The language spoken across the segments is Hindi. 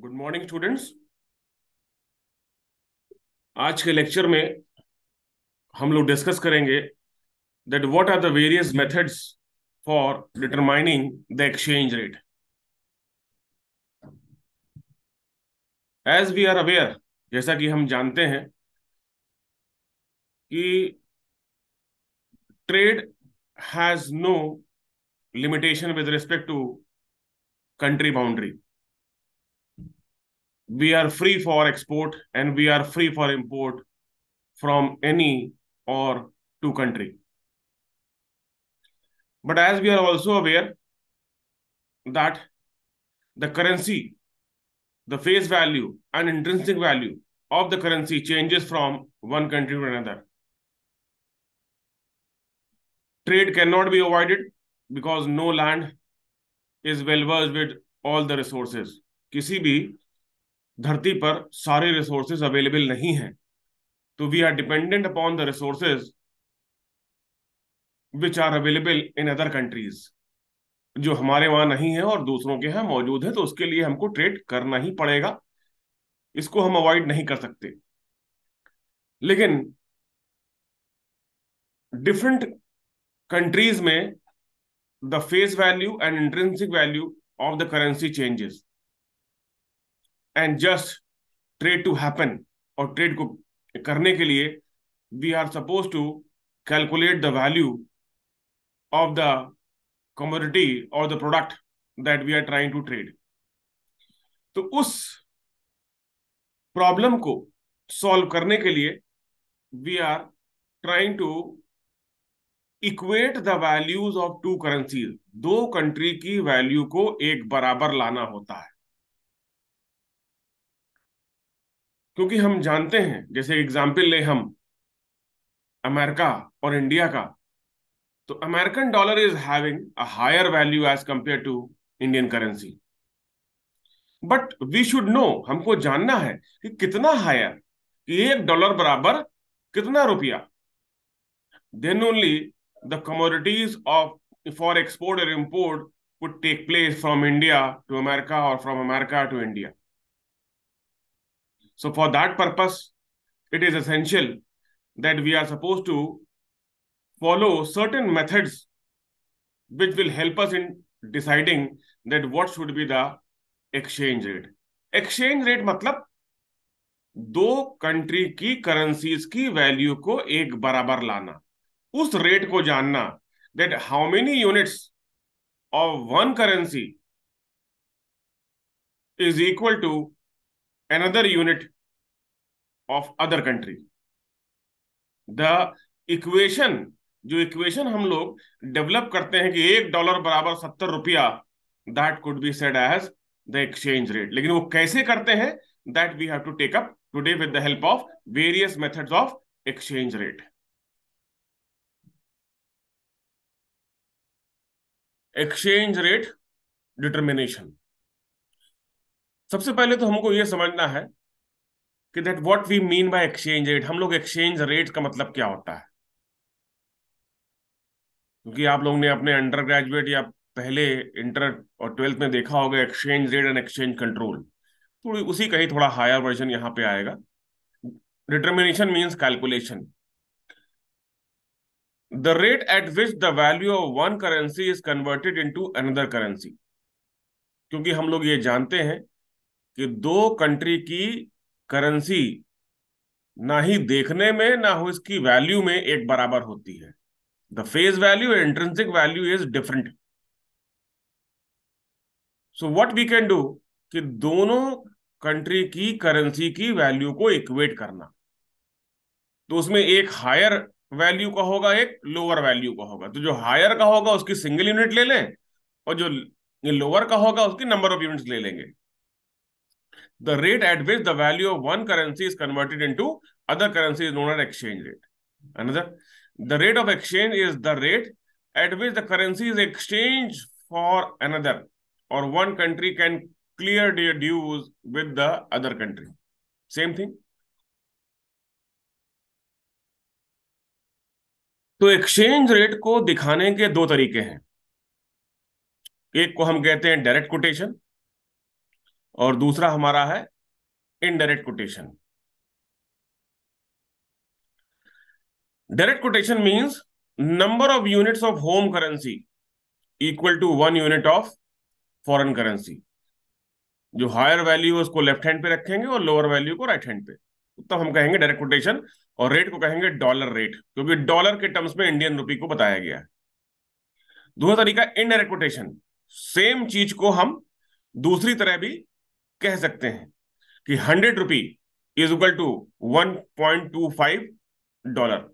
गुड मॉर्निंग स्टूडेंट्स आज के लेक्चर में हम लोग डिस्कस करेंगे that what are the various methods for determining the exchange rate as we are aware जैसा कि हम जानते हैं कि trade has no limitation with respect to country boundary we are free for export and we are free for import from any or two country. But as we are also aware that the currency, the face value and intrinsic value of the currency changes from one country to another. Trade cannot be avoided because no land is well versed with all the resources. किसी भी धरती पर सारे रिसोर्सेज अवेलेबल नहीं है तो we are dependent upon the resources which are available in other countries जो हमारे वहां नहीं है और दूसरों के यहां मौजूद है तो उसके लिए हमको ट्रेड करना ही पड़ेगा इसको हम अवॉइड नहीं कर सकते लेकिन डिफरेंट कंट्रीज में the face value and intrinsic value of the currency changes and just trade to happen और ट्रेड को करने के लिए we are suppose to calculate the value of the commodity और the product that we are trying to trade तो उस प्रॉब्लम को सॉल्व करने के लिए we are trying to equate the values of two currencies दो कंट्री की वैल्यू को एक बराबर लाना होता है क्योंकि हम जानते हैं जैसे एग्जाम्पल ले हम अमेरिका और इंडिया का तो American dollar is having a higher value as compare to Indian currency but we should know हमको जानना है कि कितना हायर कि एक डॉलर बराबर कितना रुपया then only the commodities of for export और import would take place from India to America और from America to India So for that purpose, it is essential that we are supposed to follow certain methods which will help us in deciding that what should be the exchange rate. Exchange rate matlab दो कंट्री की करेंसीज की वैल्यू को एक बराबर लाना उस रेट को जानना that how many units of one currency is equal to another unit of other country the equation जो इक्वेशन हम लोग डेवलप करते हैं कि एक डॉलर बराबर सत्तर रुपया that could be said as the exchange rate लेकिन वो कैसे करते हैं that we have to take up today with the help of various methods of exchange rate exchange rate determination सबसे पहले तो हमको ये समझना है कि that what we mean by exchange rate हम लोग एक्सचेंज रेट का मतलब क्या होता है क्योंकि आप लोग ने अपने अंडर ग्रेजुएट या पहले इंटर और ट्वेल्थ में देखा होगा exchange rate and exchange control थोड़ी उसी का ही थोड़ा हायर वर्जन यहां पे आएगा determination means calculation the rate at which the value of one currency is converted into another currency क्योंकि हम लोग ये जानते हैं कि दो कंट्री की करेंसी ना ही देखने में ना हो इसकी वैल्यू में एक बराबर होती है the face value intrinsic value is different so what we can do कि दोनों कंट्री की करेंसी की वैल्यू को इक्वेट करना तो उसमें एक हायर वैल्यू का होगा एक लोअर वैल्यू का होगा तो जो हायर का होगा उसकी सिंगल यूनिट ले लें और जो लोअर का होगा उसकी नंबर ऑफ यूनिट्स ले लेंगे the rate at which the value of one currency is converted into other currency is known as exchange rate. Another, the rate of exchange is the rate at which the currency is exchanged for another or one country can clear their dues with the other country. Same thing. तो एक्सचेंज रेट को दिखाने के दो तरीके हैं एक को हम कहते हैं डायरेक्ट कोटेशन और दूसरा हमारा है indirect quotation direct quotation means number of units of home currency equal to one unit of foreign currency जो हायर वैल्यू है उसको लेफ्ट हैंड पे रखेंगे और लोअर वैल्यू को राइट हैंड पे तब तो हम कहेंगे डायरेक्ट कोटेशन और रेट को कहेंगे डॉलर रेट क्योंकि डॉलर के टर्म्स में इंडियन रुपी को बताया गया है दूसरा तरीका इनडायरेक्ट कोटेशन सेम चीज को हम दूसरी तरह भी कह सकते हैं कि hundred rupee is equal to one point two five dollar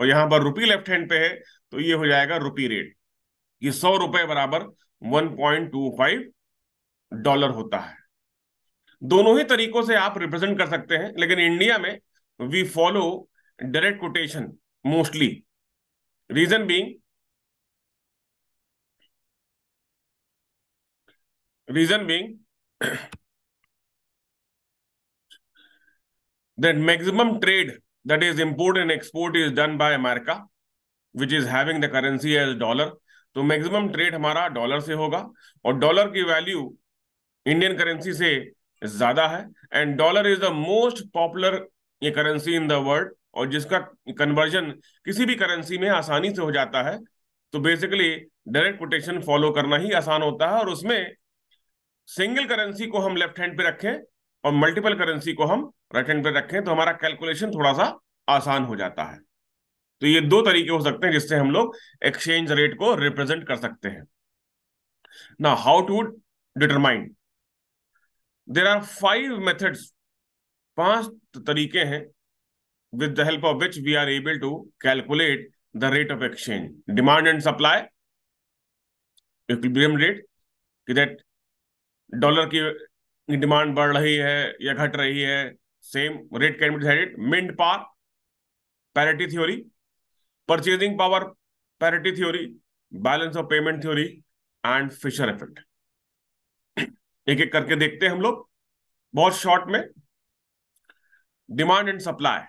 और यहां पर रुपी लेफ्ट हैंड पे है तो ये हो जाएगा रुपी रेट ये सौ रुपए बराबर one point two five dollar होता है दोनों ही तरीकों से आप रिप्रेजेंट कर सकते हैं लेकिन इंडिया में we follow direct quotation mostly reason being reason being that maximum trade that is import and export is done by America, which is having the currency as dollar. so maximum trade hamara dollar se hoga aur dollar ki value indian currency se zyada hai and dollar is the most popular ye currency in the world और जिसका कन्वर्जन किसी भी करेंसी में आसानी से हो जाता है तो बेसिकली डायरेक्ट कोटेशन फॉलो करना ही आसान होता है और उसमें सिंगल करेंसी को हम लेफ्ट हैंड पे रखें और मल्टीपल करेंसी को हम राइट हैंड पे रखें तो हमारा कैलकुलेशन थोड़ा सा आसान हो जाता है तो ये दो तरीके हो सकते हैं जिससे हम लोग एक्सचेंज रेट को रिप्रेजेंट कर सकते हैं ना how to determine there are five methods पांच तरीके हैं with the help of which we are able to calculate the rate of exchange demand and supply rate कि दैट डॉलर की डिमांड बढ़ रही है या घट रही है same rate can be decided mint par parity theory purchasing power parity theory balance of payment theory and Fisher effect एक एक करके देखते हैं हम लोग बहुत शॉर्ट में demand and supply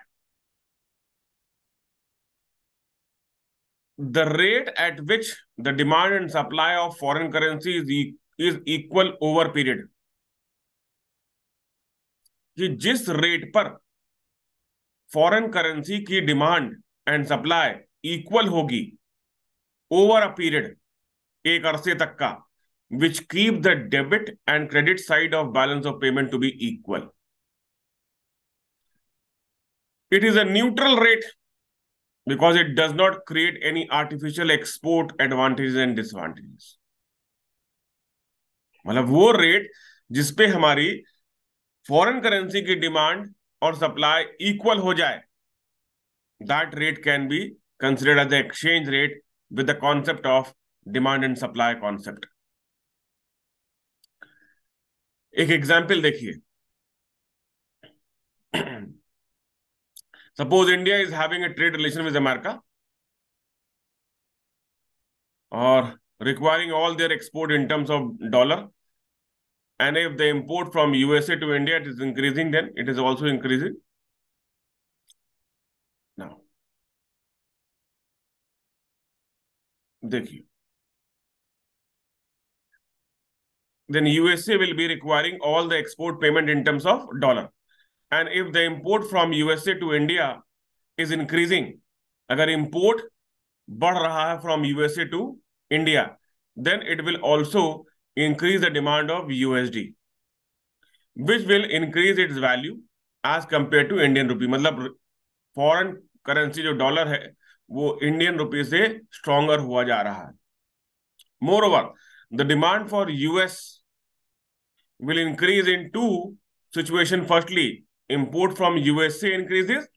the rate at which the demand and supply of foreign currency is equal over period कि जिस रेट पर फॉरेन करेंसी की डिमांड एंड सप्लाई इक्वल होगी ओवर अ पीरियड एक अरसे तक का which keep the debit and credit side of balance of payment to be equal it is a neutral rate because it does not create any artificial export advantages and डिसवांटेजेस मतलब वो रेट जिसपे हमारी फॉरेन करेंसी की डिमांड और सप्लाई इक्वल हो जाए that rate can be considered as exchange rate with the concept of demand and supply concept एक एग्जाम्पल देखिए suppose India is having a trade relation with America और requiring all their export in terms of dollar And if the import from USA to India is increasing, then it is also increasing. Now, देखिए then USA will be requiring all the export payment in terms of dollar. And if the import from USA to India is increasing, agar import बढ़ रहा है from USA to India, then it will also increase the demand of USD, which will increase its value as compared to Indian rupee. मतलब foreign currency जो dollar है वो Indian rupee से stronger हुआ जा रहा है Moreover, the demand for US will increase in two situation firstly import from usa increases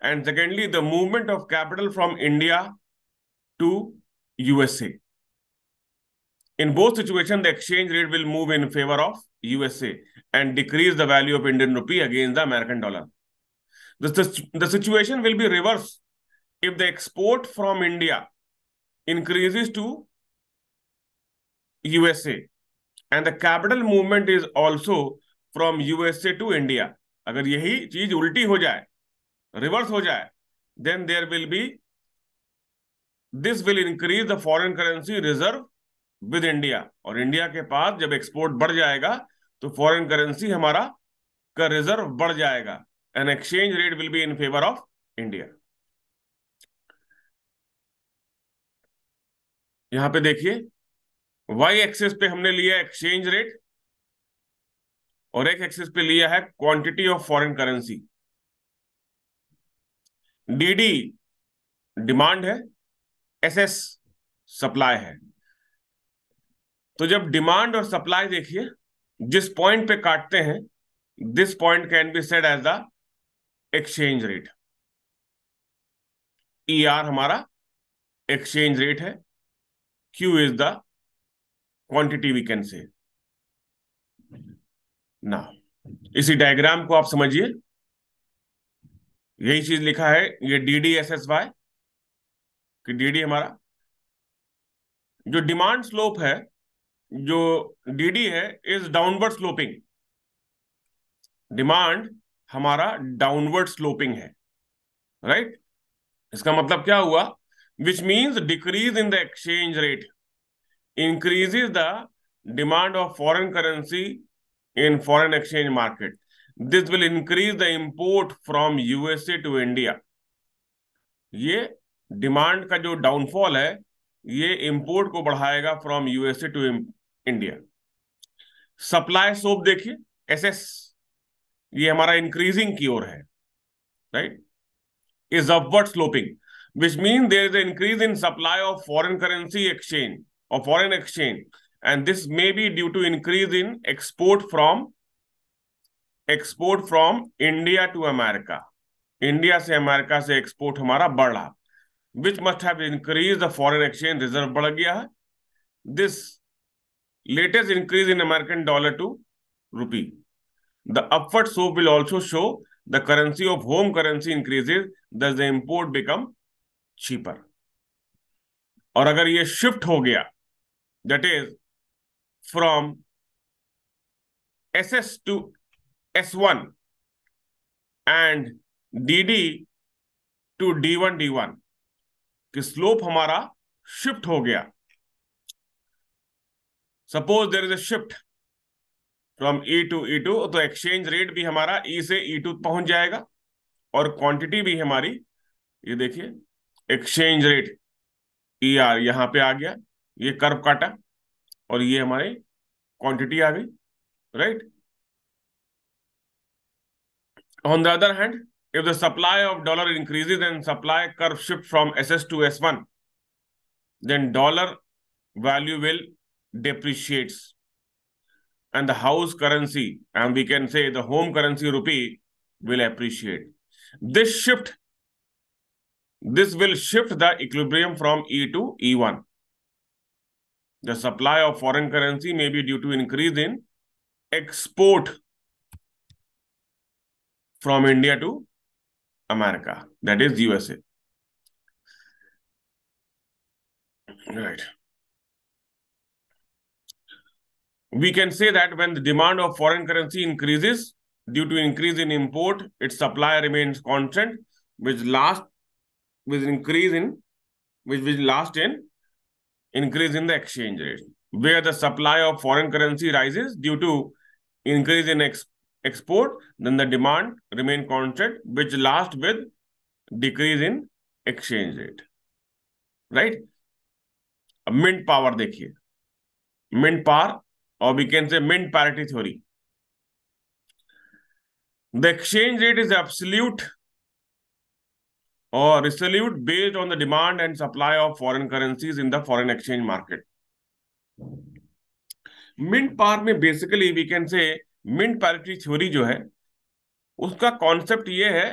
and secondly the movement of capital from india to usa in both situations, the exchange rate will move in favor of USA and decrease the value of Indian rupee against the American dollar. The, the situation will be reverse if the export from India increases to USA and the capital movement is also from USA to India. If यही चीज उल्टी हो जाए रिवर्स हो जाए then there will be this will with India और इंडिया के पास जब एक्सपोर्ट बढ़ जाएगा तो फॉरेन करेंसी हमारा का रिजर्व बढ़ जाएगा an exchange rate will be in favour of India यहां पे देखिए वाई एक्सेस पे हमने लिया एक्सचेंज रेट और एक एक्सेस पे लिया है quantity of foreign currency DD demand है एसएस सप्लाई है तो जब डिमांड और सप्लाई देखिए जिस पॉइंट पे काटते हैं this point can be said as the exchange rate E R हमारा एक्सचेंज रेट है Q is the quantity we can say ना इसी डायग्राम को आप समझिए यही चीज लिखा है ये D D S S Y कि डी डी हमारा जो डिमांड स्लोप है जो डीडी है इज डाउनवर्ड स्लोपिंग डिमांड हमारा डाउनवर्ड स्लोपिंग है राइट right? इसका मतलब क्या हुआ which means decrease in the exchange rate is the demand of foreign currency in foreign exchange market this will increase the import from USA to India ये डिमांड का जो डाउनफॉल है ये इंपोर्ट को बढ़ाएगा from USA to India supply slope देखिए एस एस ये हमारा इंक्रीजिंग की ओर है right is upward sloping which mean there is increase in supply of foreign currency exchange और foreign exchange and this may be due to increase in export from export from India to America India से अमेरिका से एक्सपोर्ट हमारा बढ़ रहा विच मस्ट है फॉरन एक्सचेंज रिजर्व बढ़ गया है this latest increase in American dollar to rupee. The upward slope will also show the currency of home currency increases, thus the import become cheaper. और अगर ये शिफ्ट हो गया that is from S S to S one and D D to D one D one कि स्लोप हमारा शिफ्ट हो गया suppose there is a shift from E to E two तो एक्सचेंज रेट भी हमारा ई e से ई e टू पहुंच जाएगा और क्वांटिटी भी हमारी ये देखिए एक्सचेंज रेट ई आर यहां पर आ गया ये कर्व काटा और ये हमारी क्वांटिटी आ गई right on the other hand if the supply of dollar increases and supply curve shift from S S to S one then dollar value will depreciates and the house currency, and we can say the home currency rupee, will appreciate. This shift, this will shift the equilibrium from E to E1. The supply of foreign currency may be due to increase in export from India to America, that is USA. Right. we can say that when the demand of foreign currency increases due to increase in import, its supply remains constant, which last with increase in which will last in increase in the exchange rate, where the supply of foreign currency rises due to increase in ex export, then the demand remain constant, which last with decrease in exchange rate. Right? Mint power देखिए mint power or we can say mint parity theory. The exchange rate is absolute or resolute based on the demand and supply of foreign currencies in the foreign exchange market. Mint par में basically we can say mint parity theory जो है उसका कॉन्सेप्ट ये है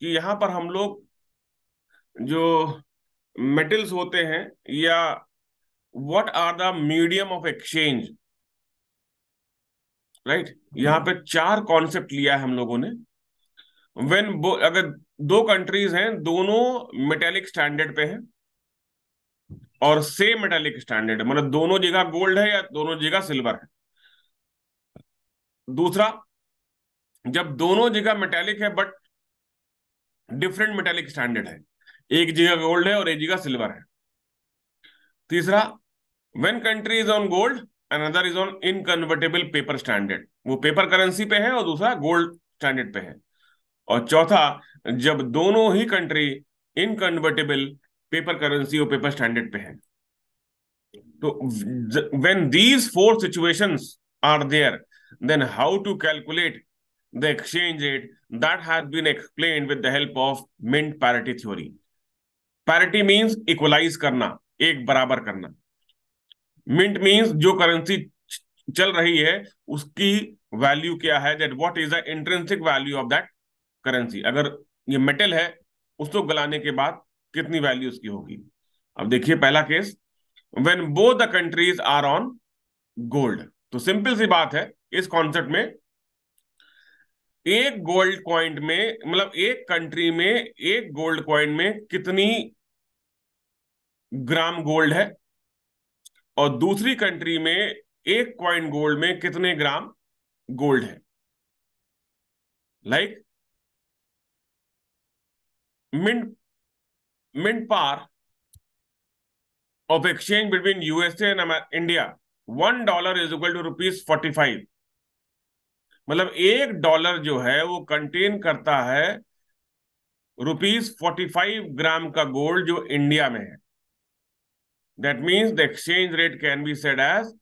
कि यहाँ पर हम लोग जो मेटल्स होते हैं या what are the medium of exchange right यहां यहाँ पे चार कॉन्सेप्ट लिया है हम लोगों ने वेन अगर दो कंट्रीज हैं दोनों मेटेलिक स्टैंडर्ड पे हैं और सेम मेटेलिक स्टैंडर्ड मतलब दोनों जगह गोल्ड है या दोनों जगह सिल्वर है दूसरा जब दोनों जगह मेटेलिक है बट डिफरेंट मेटेलिक स्टैंडर्ड है एक जगह गोल्ड है और एक जगह सिल्वर है तीसरा when countries on gold another is on inconvertible paper standard वो पेपर करेंसी पे है और दूसरा गोल्ड स्टैंडर्ड पे है और चौथा जब दोनों ही कंट्री इनकन्वर्टेबल पेपर करेंसी और पेपर स्टैंडर्ड पे है तो when these four situation are there then how to calculate the exchange rate that has been explain with the help of mint parity theory parity means equalize करना एक बराबर करना मिंट मीन्स जो करेंसी चल रही है उसकी वैल्यू क्या है that what is the intrinsic value of that currency अगर ये मेटल है उसको गलाने के बाद कितनी वैल्यू उसकी होगी अब देखिए पहला case when both the countries are on gold तो सिंपल सी बात है इस कॉन्सेप्ट में एक गोल्ड क्वाइंट में मतलब एक कंट्री में एक गोल्ड क्वाइंट में कितनी ग्राम गोल्ड है और दूसरी कंट्री में एक क्वाइन गोल्ड में कितने ग्राम गोल्ड है like mint mint par of exchange between USA and India one dollar is equal to rupees forty five मतलब एक डॉलर जो है वो कंटेन करता है रुपीज फोर्टी फाइव ग्राम का गोल्ड जो इंडिया में है That means the exchange rate can be said as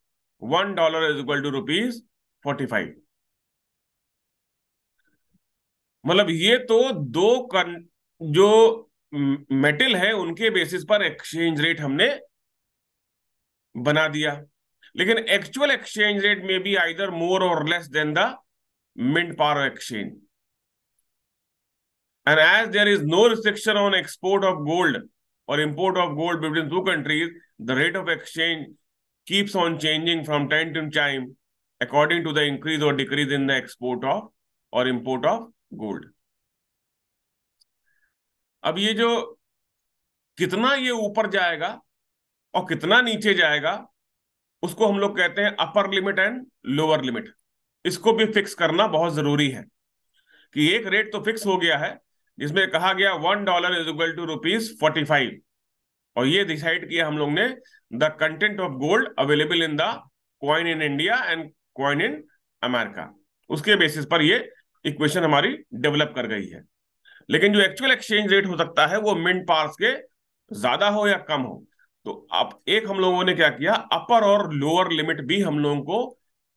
$1 is equal to rupees 45. मतलब ये तो दो कन, जो मेटल है उनके बेसिस पर एक्सचेंज रेट हमने बना दिया लेकिन एक्चुअल एक्सचेंज रेट में भी आइदर मोर और less than the mint power exchange and as there is no restriction on export of gold or import of gold between two countries, the rate of exchange keeps on changing from time to time according to the increase or decrease in the export of or import of gold. अब ये जो कितना ये ऊपर जाएगा और कितना नीचे जाएगा उसको हम लोग कहते हैं upper limit and lower limit इसको भी फिक्स करना बहुत जरूरी है कि एक रेट तो फिक्स हो गया है जिसमें कहा गया one dollar is equal to rupees forty five और ये डिसाइड किया हम लोग ने the content of gold available in the coin in India and coin in America उसके बेसिस पर ये इक्वेशन हमारी डेवलप कर गई है लेकिन जो एक्चुअल एक्सचेंज रेट हो सकता है वो मिंट पार्स के ज्यादा हो या कम हो तो अब एक हम लोगों ने क्या किया अपर और लोअर लिमिट भी हम लोगों को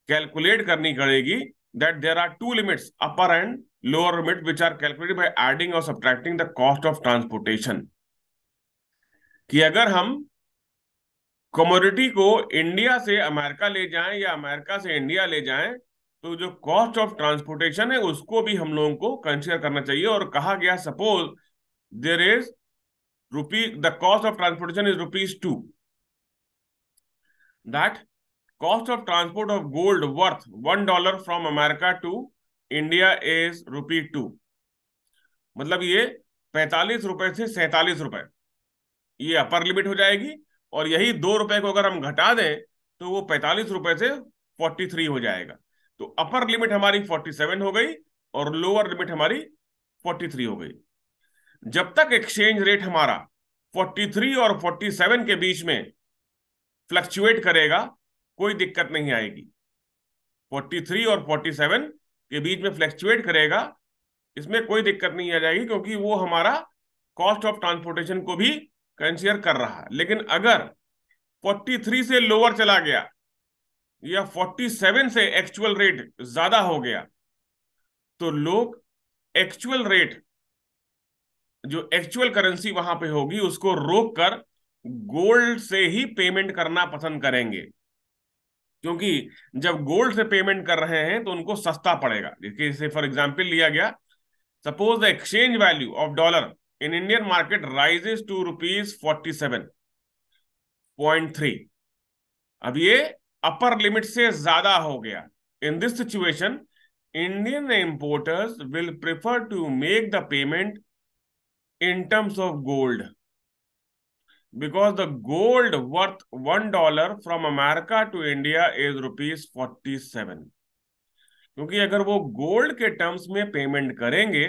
कैलकुलेट करनी पड़ेगी that there are two limits upper and lower limit which are calculated by adding or subtracting the cost of transportation कि अगर हम कमोडिटी को इंडिया से अमेरिका ले जाएं या अमेरिका से इंडिया ले जाएं तो जो कॉस्ट ऑफ ट्रांसपोर्टेशन है उसको भी हम लोगों को कंसिडर करना चाहिए और कहा गया suppose there is rupee the cost of transportation is rupees two that cost of transport of gold worth one dollar from America to India is rupee two मतलब ये पैंतालीस रुपए से सैतालीस रुपए ये अपर लिमिट हो जाएगी और यही दो रुपए को अगर हम घटा दें तो वो पैंतालीस रुपए से फोर्टी थ्री हो जाएगा तो अपर लिमिट हमारी फोर्टी सेवन हो गई और लोअर लिमिट हमारी फोर्टी थ्री हो गई जब तक एक्सचेंज रेट हमारा फोर्टी थ्री और फोर्टी सेवन के बीच में फ्लक्चुएट करेगा कोई दिक्कत नहीं आएगी फोर्टी थ्री और फोर्टी सेवन के बीच में फ्लैक्चुएट करेगा इसमें कोई दिक्कत नहीं आ जाएगी क्योंकि वो हमारा कॉस्ट ऑफ ट्रांसपोर्टेशन को भी कंसिडर कर रहा है लेकिन अगर 43 से लोअर चला गया या 47 से एक्चुअल रेट ज्यादा हो गया तो लोग एक्चुअल रेट जो एक्चुअल करेंसी वहां पे होगी उसको रोक कर गोल्ड से ही पेमेंट करना पसंद करेंगे क्योंकि जब गोल्ड से पेमेंट कर रहे हैं तो उनको सस्ता पड़ेगा जैसे फॉर एग्जाम्पल लिया गया suppose the exchange value of dollar in Indian market rises to rupees forty seven point three अब ये अपर लिमिट से ज्यादा हो गया in this situation Indian importers will prefer to make the payment in terms of gold because the gold worth one dollar from America to India is rupees forty seven क्योंकि अगर वो गोल्ड के टर्म्स में पेमेंट करेंगे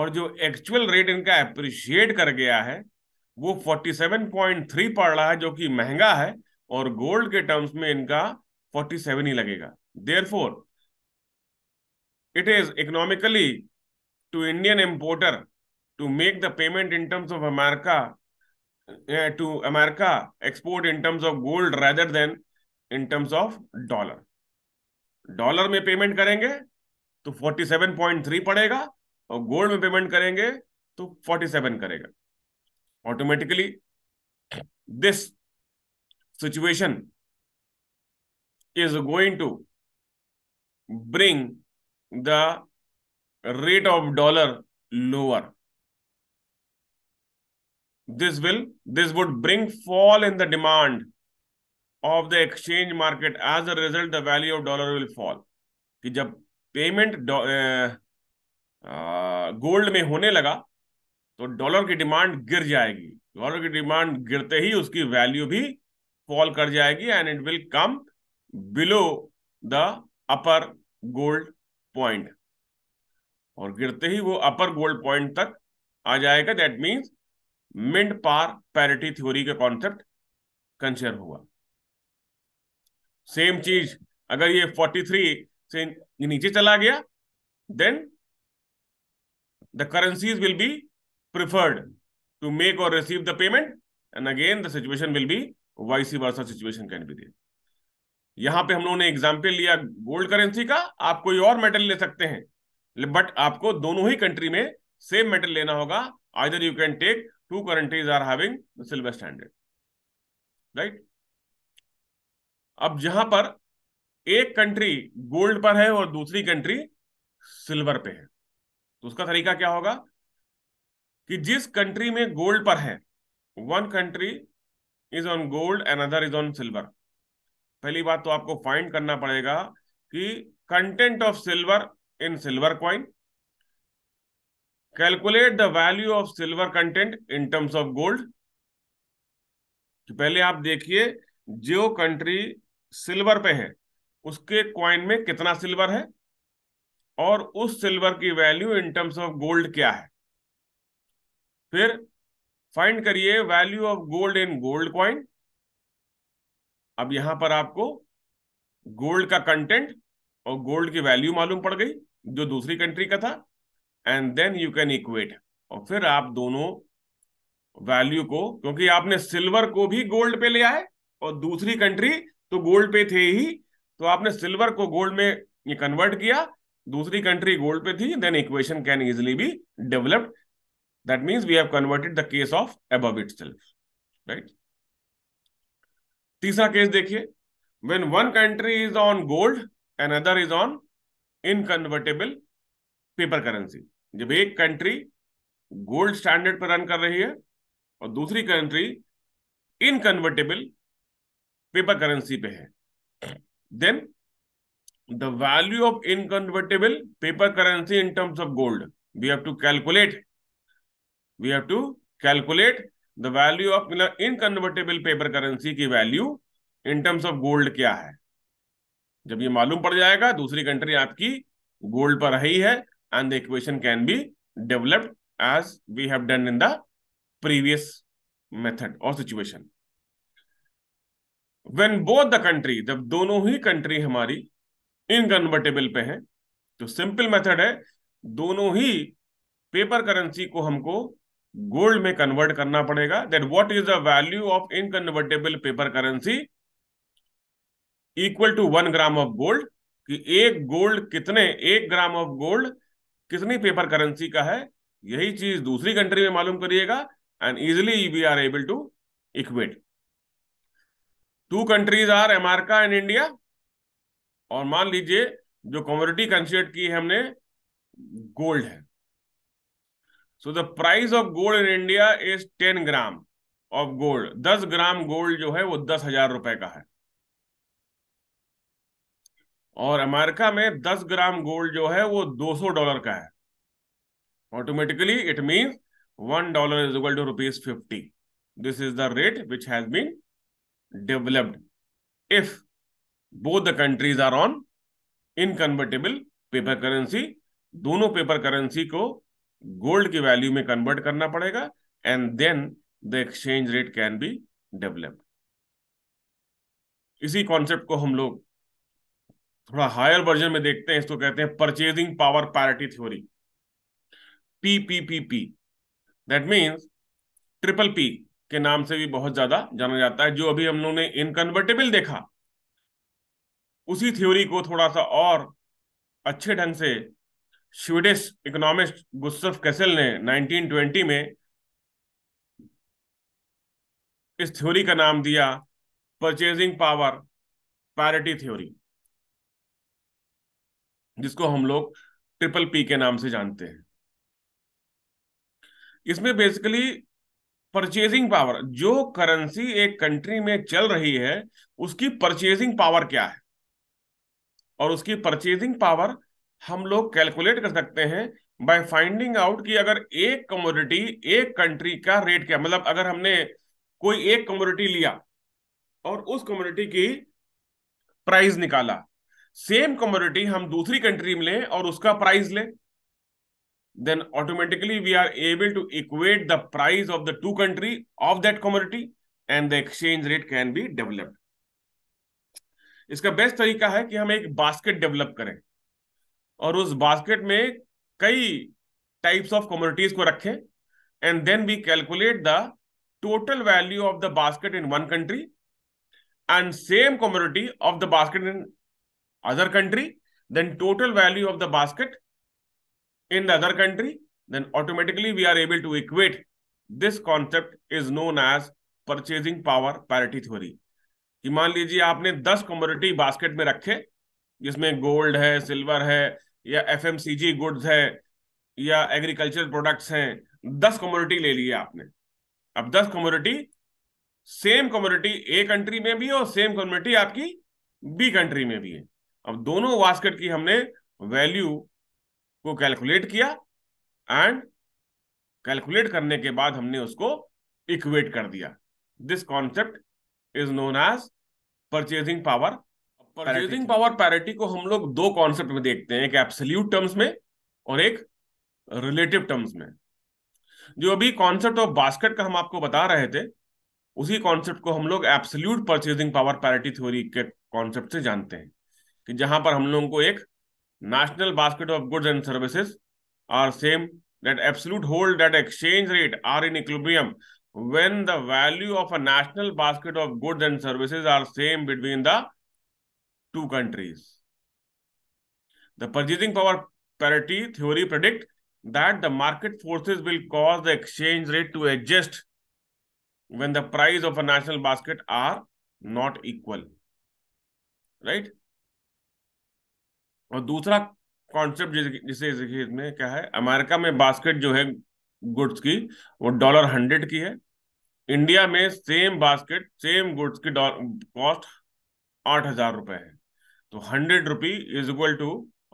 और जो एक्चुअल रेट इनका एप्रिशिएट कर गया है वो फोर्टी सेवन पॉइंट थ्री पड़ रहा है जो कि महंगा है और गोल्ड के टर्म्स में इनका फोर्टी सेवन ही लगेगा therefore it is economically to Indian importer to make the payment in terms of America to America export in terms of gold rather than in terms of dollar dollar में पेमेंट करेंगे तो 47.3 पड़ेगा और गोल्ड में पेमेंट करेंगे तो 47 करेगा automatically this situation is going to bring the rate of dollar lower this will this would bring fall in the demand of the exchange market as a result the value of dollar will fall कि जब पेमेंट गोल्ड uh, uh, में होने लगा तो डॉलर की डिमांड गिर जाएगी डॉलर की डिमांड गिरते ही उसकी वैल्यू भी फॉल कर जाएगी and it will come below the upper gold point और गिरते ही वो अपर गोल्ड पॉइंट तक आ जाएगा that means mid par parity theory का कॉन्सेप्ट कंसिडर हुआ सेम चीज अगर ये 43 से नीचे चला गया then the currencies will be preferred to make और receive the payment and again the situation will be vice versa situation can be there यहां पे हम लोगों ने एग्जाम्पल लिया गोल्ड करेंसी का आप कोई और मेटल ले सकते हैं बट आपको दोनों ही कंट्री में सेम मेटल लेना होगा either you can take two countries are having the silver standard right अब जहां पर एक कंट्री गोल्ड पर है और दूसरी कंट्री सिल्वर पे है तो उसका तरीका क्या होगा कि जिस कंट्री में गोल्ड पर है one country is on gold and other is on silver पहली बात तो आपको फाइंड करना पड़ेगा कि content of silver in silver coin calculate the value of silver content in terms of gold पहले आप देखिए जो कंट्री सिल्वर पे है उसके क्वाइन में कितना सिल्वर है और उस सिल्वर की value in terms of gold क्या है फिर फाइंड करिए value of gold in gold coin अब यहां पर आपको गोल्ड का कंटेंट और गोल्ड की वैल्यू मालूम पड़ गई जो दूसरी कंट्री का था and then you can equate और फिर आप दोनों वैल्यू को क्योंकि आपने सिल्वर को भी गोल्ड पे ले आए और दूसरी कंट्री तो गोल्ड पे थे ही तो आपने सिल्वर को गोल्ड में ये कन्वर्ट किया दूसरी कंट्री गोल्ड पे थी then equation can easily be developed that means we have converted the case of एब इट सेल्फ राइट तीसरा केस देखिए when one country is on gold and other is on inconvertible paper currency जब एक कंट्री गोल्ड स्टैंडर्ड पर रन कर रही है और दूसरी कंट्री इनकन्वर्टेबल पेपर करेंसी पे है then the value of inconvertible paper currency in terms of gold we have to calculate we have to calculate the value of मतलब इनकन्वर्टेबल पेपर करेंसी की value in terms of gold क्या है जब ये मालूम पड़ जाएगा दूसरी कंट्री आपकी गोल्ड पर रही है and the equation can be developed as we have done in the previous method or situation. When both the country, जब दोनों ही country हमारी इनकन्वर्टेबल पे हैं तो सिंपल मेथड है दोनों ही पेपर करेंसी को हमको गोल्ड में कन्वर्ट करना पड़ेगा that what is the value of inconvertible paper currency equal to one gram of gold कि एक गोल्ड कितने एक ग्राम ऑफ गोल्ड कितनी पेपर करेंसी का है यही चीज दूसरी कंट्री में मालूम करिएगा and easily we are able to equate two countries are America and India और मान लीजिए जो कॉमोडिटी कंसिडर की है हमने गोल्ड है so the price of gold in India is ten gram of gold दस ग्राम गोल्ड जो है वो दस हजार रुपए का है और अमेरिका में 10 ग्राम गोल्ड जो है वो 200 डॉलर का है automatically it means one dollar is equal to rupees fifty this is the rate which has been developed if both the countries are on inconvertible paper currency दोनों पेपर करेंसी को गोल्ड की वैल्यू में कन्वर्ट करना पड़ेगा and then the exchange rate can be developed इसी कॉन्सेप्ट को हम लोग थोड़ा हायर वर्जन में देखते हैं इसको कहते हैं purchasing power parity theory PPPP that means triple P के नाम से भी बहुत ज्यादा जाना जाता है जो अभी हम लोगों ने इनकन्वर्टेबल देखा उसी थ्योरी को थोड़ा सा और अच्छे ढंग से स्वीडिश इकोनॉमिस्ट गुस्सफ कैसल ने 1920 में इस थ्योरी का नाम दिया परचेजिंग पावर पैरिटी थ्योरी जिसको हम लोग ट्रिपल पी के नाम से जानते हैं इसमें बेसिकली परचेजिंग पावर जो करेंसी एक कंट्री में चल रही है उसकी परचेजिंग पावर क्या है और उसकी परचेजिंग पावर हम लोग कैलकुलेट कर सकते हैं बाय फाइंडिंग आउट कि अगर एक कमोडिटी एक कंट्री का रेट क्या मतलब अगर हमने कोई एक कमोडिटी लिया और उस कमोडिटी की प्राइस निकाला सेम कमोडिटी हम दूसरी कंट्री में लें और उसका प्राइस लें then automatically we are able to equate the price of the two country of that commodity and the exchange rate can be developed इसका बेस्ट तरीका है कि हम एक बास्केट डेवलप करें और उस बास्केट में कई टाइप्स ऑफ कमोडिटीज को रखें and then we calculate the total value of the basket in one country and same commodity of the basket in other country, then total value of the basket in the other country, then automatically we are able to equate. This concept is known as purchasing power parity theory. कि मान लीजिए आपने 10 कमोडिटी बास्केट में रखे जिसमें गोल्ड है सिल्वर है या एफएमसीजी गुड्स है या एग्रीकल्चर प्रोडक्ट्स हैं 10 कमोडिटी ले लिए आपने अब 10 commodity same commodity A country में भी है और सेम कमोडिटी आपकी बी कंट्री में भी है अब दोनों बास्केट की हमने वैल्यू को कैलकुलेट किया एंड कैलकुलेट करने के बाद हमने उसको इक्वेट कर दिया this concept is known as purchasing power purchasing power parity को हम लोग दो कॉन्सेप्ट में देखते हैं एक एप्सल्यूट टर्म्स में और एक रिलेटिव टर्म्स में जो अभी कॉन्सेप्ट ऑफ बास्केट का हम आपको बता रहे थे उसी कॉन्सेप्ट को हम लोग absolute purchasing power parity theory के कॉन्सेप्ट से जानते हैं कि जहां पर हम लोगों को एक national basket of goods and services are same that absolute hold that exchange rate are in equilibrium when the value of a national basket of goods and services are same between the two countries the purchasing power parity theory predict that the market forces will cause the exchange rate to adjust when the price of a national basket are not equal right और दूसरा कॉन्सेप्ट जिसे इसमें क्या है अमेरिका में बास्केट जो है गुड्स की वो डॉलर हंड्रेड की है इंडिया में सेम बास्केट सेम गुड्स की कॉस्ट आठ हजार रुपए है तो hundred rupee is equal to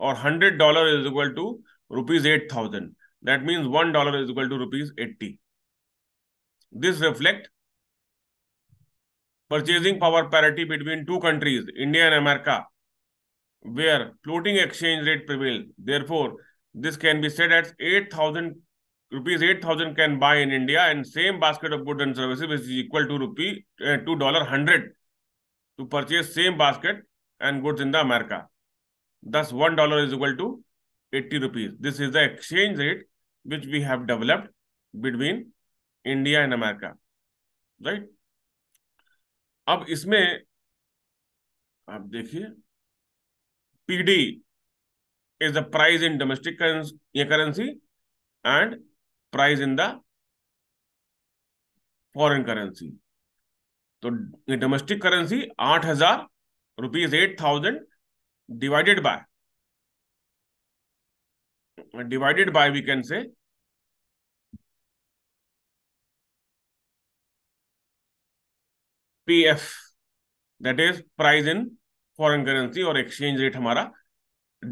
और hundred dollar is equal to rupees eight thousand that mean one dollar is equal to rupees eighty this reflect purchasing power parity between two countries India and America where floating exchange rate prevailed. Therefore, this can be said at 8,000 rupees 8,000 can buy in India and same basket of goods and services which is equal to rupee uh, to dollar 100 to purchase same basket and goods in the America. Thus, one dollar is equal to 80 rupees. This is the exchange rate which we have developed between India and America. Right? अब इसमें आप देखिए PD is the price in domestic currency and price in the foreign currency तो डोमेस्टिक करेंसी आठ हजार rupees eight thousand divided by divided by we can say P F that is price in foreign currency और एक्सचेंज रेट हमारा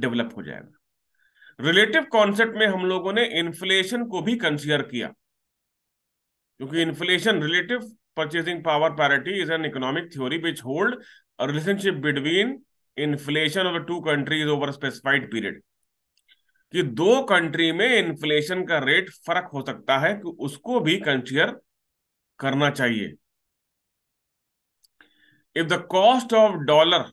डेवलप हो जाएगा रिलेटिव कॉन्सेप्ट में हम लोगों ने इन्फ्लेशन को भी कंसिडर किया क्योंकि inflation relative purchasing power parity is an economic theory which hold relationship between inflation of two countries over specified period कि दो कंट्री में इन्फ्लेशन का रेट फर्क हो सकता है कि उसको भी कंसिडर करना चाहिए if the cost of dollar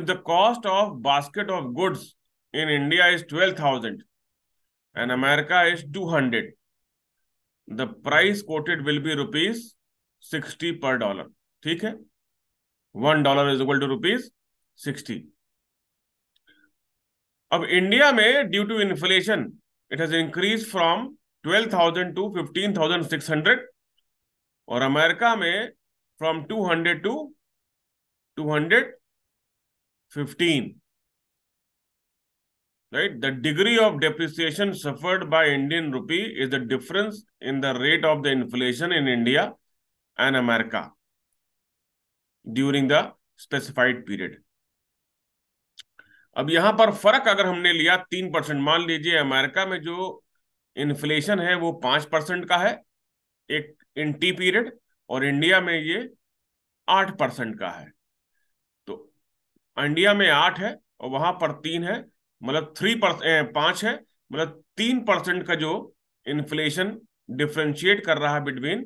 the cost of basket of goods in India is twelve thousand and America is two hundred the price quoted will be rupees sixty per dollar ठीक है one dollar is equal to rupees sixty अब इंडिया में due to inflation it has increase from twelve thousand to fifteen thousand six hundred और अमेरिका में from two hundred to two hundred 15 right the degree of depreciation suffered by indian rupee is the difference in the rate of the inflation in india and america during the specified period अब यहां पर फर्क अगर हमने लिया तीन परसेंट मान लीजिए अमेरिका में जो इन्फ्लेशन है वो पांच परसेंट का है एक इन टी पीरियड और इंडिया में ये आठ परसेंट का है इंडिया में आठ है और वहां पर तीन है मतलब थ्री परसेंट पांच है मतलब तीन परसेंट का जो इन्फ्लेशन डिफ्रेंशिएट कर रहा है बिटवीन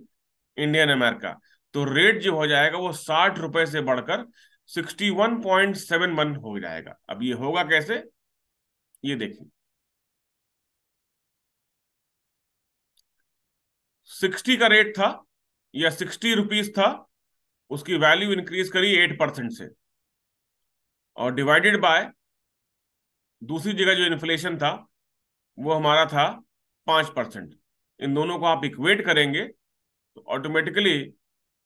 इंडियन अमेरिका तो रेट जो हो जाएगा वो साठ रुपए से बढ़कर sixty one point seven one हो जाएगा अब ये होगा कैसे ये देखिए सिक्सटी का रेट था या सिक्सटी रुपीज था उसकी वैल्यू इंक्रीज करी एट परसेंट से और डिवाइडेड बाय दूसरी जगह जो इन्फ्लेशन था वो हमारा था पांच परसेंट इन दोनों को आप इक्वेट करेंगे तो automatically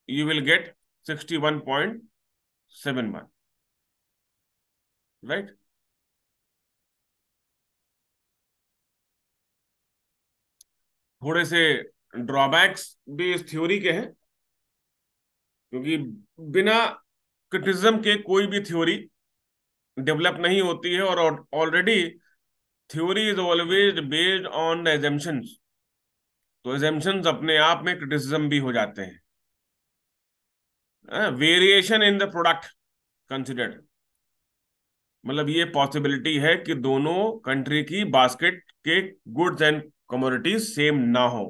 you will get sixty one point seven one right थोड़े से ड्रॉबैक्स भी इस थ्योरी के हैं क्योंकि बिना क्रिटिज्म के कोई भी थ्योरी डेवलप नहीं होती है और already theory is always based on the तो एजेंशन अपने आप में क्रिटिसिज्म भी हो जाते हैं variation in the product considered मतलब ये पॉसिबिलिटी है कि दोनों कंट्री की बास्केट के गुड्स एंड कमोडिटीज सेम ना हो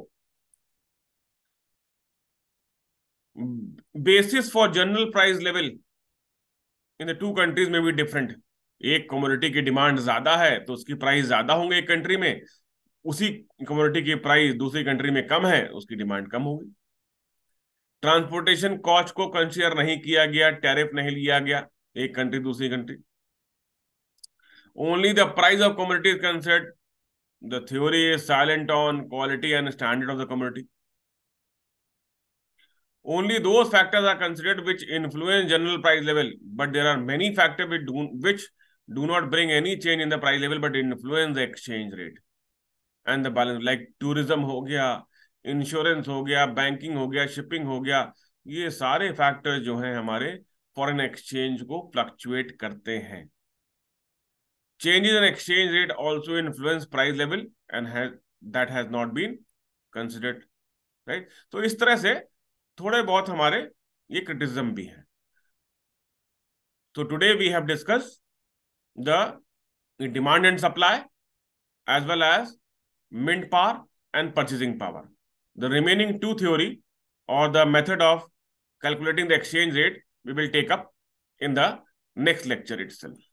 basis for general price level in the two countries में भी डिफरेंट एक कम्योडिटी की डिमांड ज्यादा है तो उसकी प्राइस ज्यादा होंगे एक कंट्री में उसी कम्योडिटी की प्राइस दूसरी कंट्री में कम है उसकी डिमांड कम होगी ट्रांसपोर्टेशन कॉस्ट को कंसिडर नहीं किया गया टैरिफ नहीं लिया गया एक कंट्री दूसरी country only the price of community is concerned the theory is silent on quality and standard of the community Only those factors are considered which influence general price level, but there are many factors which do, which do not bring any change in the price level but influence the exchange rate and the balance. Like tourism ho gaya insurance ho gaya banking ho gaya shipping ho gaya ye sare factors jo hain hamare foreign exchange ko fluctuate karte hain changes in exchange rate also influence price level and has that has not been considered right so is tarah se थोड़े बहुत हमारे ये क्रिटिसिज्म भी हैं तो today we have discuss the demand and supply as well as mint power and purchasing power the remaining two theory और the method of calculating the exchange rate we will take up in the next lecture itself